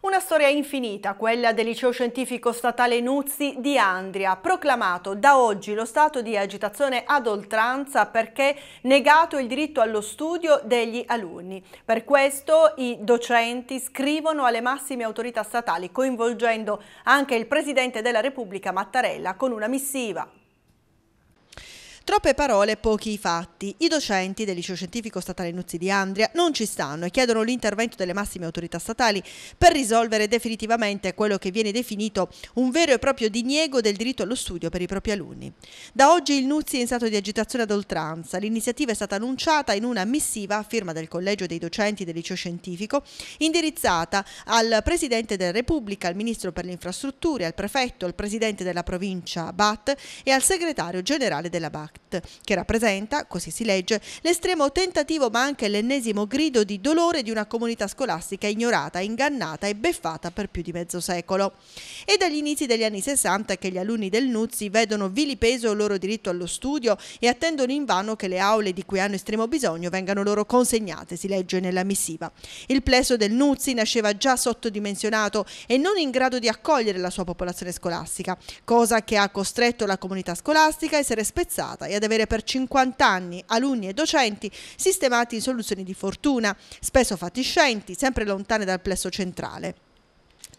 Una storia infinita, quella del liceo scientifico statale Nuzzi di Andria, proclamato da oggi lo stato di agitazione ad oltranza perché negato il diritto allo studio degli alunni. Per questo i docenti scrivono alle massime autorità statali, coinvolgendo anche il Presidente della Repubblica Mattarella con una missiva. Troppe parole e pochi fatti. I docenti del liceo scientifico statale Nuzzi di Andria non ci stanno e chiedono l'intervento delle massime autorità statali per risolvere definitivamente quello che viene definito un vero e proprio diniego del diritto allo studio per i propri alunni. Da oggi il Nuzzi è in stato di agitazione ad oltranza. L'iniziativa è stata annunciata in una missiva a firma del Collegio dei docenti del liceo scientifico indirizzata al Presidente della Repubblica, al Ministro per le Infrastrutture, al Prefetto, al Presidente della Provincia BAT e al Segretario Generale della BAC. Act, che rappresenta, così si legge, l'estremo tentativo ma anche l'ennesimo grido di dolore di una comunità scolastica ignorata, ingannata e beffata per più di mezzo secolo. È dagli inizi degli anni 60 che gli alunni del Nuzzi vedono vilipeso il loro diritto allo studio e attendono invano che le aule di cui hanno estremo bisogno vengano loro consegnate, si legge nella missiva. Il plesso del Nuzzi nasceva già sottodimensionato e non in grado di accogliere la sua popolazione scolastica, cosa che ha costretto la comunità scolastica a essere spezzata e ad avere per 50 anni alunni e docenti sistemati in soluzioni di fortuna, spesso fatiscenti, sempre lontane dal plesso centrale.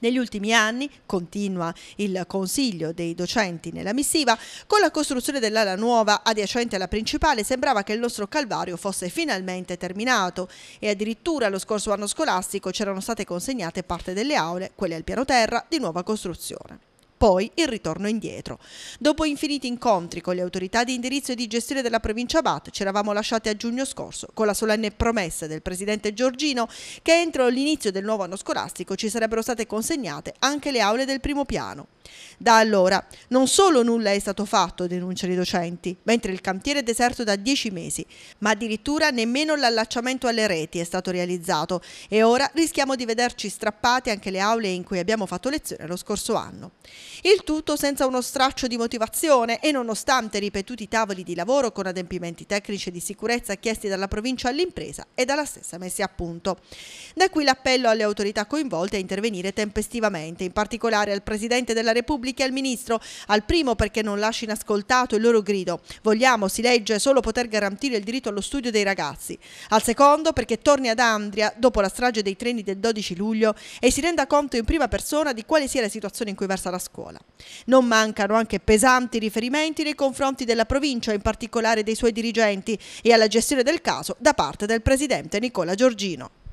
Negli ultimi anni, continua il consiglio dei docenti nella missiva, con la costruzione dell'ala nuova adiacente alla principale sembrava che il nostro calvario fosse finalmente terminato e addirittura lo scorso anno scolastico c'erano state consegnate parte delle aule, quelle al piano terra, di nuova costruzione poi il ritorno indietro. Dopo infiniti incontri con le autorità di indirizzo e di gestione della provincia BAT, ci eravamo lasciati a giugno scorso con la solenne promessa del presidente Giorgino che entro l'inizio del nuovo anno scolastico ci sarebbero state consegnate anche le aule del primo piano. Da allora non solo nulla è stato fatto, denunciano i docenti, mentre il cantiere è deserto da dieci mesi, ma addirittura nemmeno l'allacciamento alle reti è stato realizzato e ora rischiamo di vederci strappate anche le aule in cui abbiamo fatto lezione lo scorso anno. Il tutto senza uno straccio di motivazione e nonostante ripetuti tavoli di lavoro con adempimenti tecnici e di sicurezza chiesti dalla provincia all'impresa e dalla stessa messa a punto. Da qui l'appello alle autorità coinvolte a intervenire tempestivamente, in particolare al Presidente della Repubblica Repubblica e al Ministro, al primo perché non lascia inascoltato il loro grido. Vogliamo, si legge, solo poter garantire il diritto allo studio dei ragazzi. Al secondo perché torni ad Andria dopo la strage dei treni del 12 luglio e si renda conto in prima persona di quale sia la situazione in cui versa la scuola. Non mancano anche pesanti riferimenti nei confronti della provincia, in particolare dei suoi dirigenti, e alla gestione del caso da parte del presidente Nicola Giorgino.